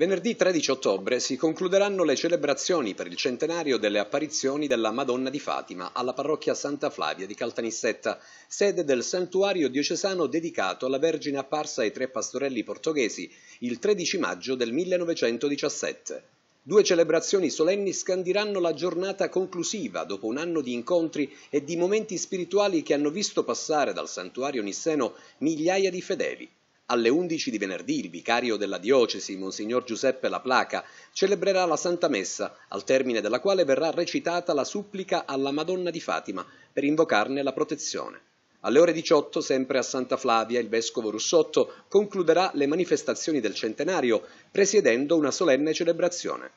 Venerdì 13 ottobre si concluderanno le celebrazioni per il centenario delle apparizioni della Madonna di Fatima alla parrocchia Santa Flavia di Caltanissetta, sede del santuario diocesano dedicato alla Vergine apparsa ai tre pastorelli portoghesi il 13 maggio del 1917. Due celebrazioni solenni scandiranno la giornata conclusiva dopo un anno di incontri e di momenti spirituali che hanno visto passare dal santuario nisseno migliaia di fedeli. Alle 11 di venerdì il vicario della diocesi, Monsignor Giuseppe La Placa, celebrerà la Santa Messa, al termine della quale verrà recitata la supplica alla Madonna di Fatima per invocarne la protezione. Alle ore 18, sempre a Santa Flavia, il vescovo Russotto concluderà le manifestazioni del centenario presiedendo una solenne celebrazione.